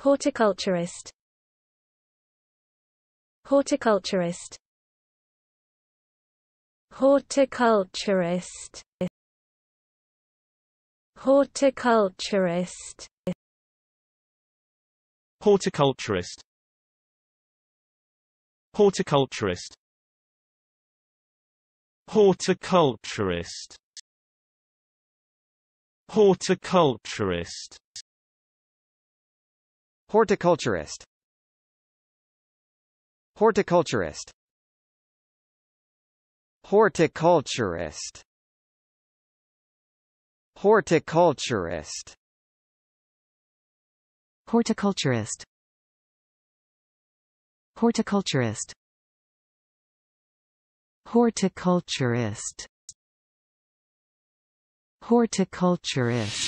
Horticulturist Horticulturist Horticulturist Horticulturist Horticulturist Horticulturist Horticulturist Horticulturist Horticulturist Horticulturist Horticulturist Horticulturist Horticulturist Horticulturist Horticulturist Horticulturist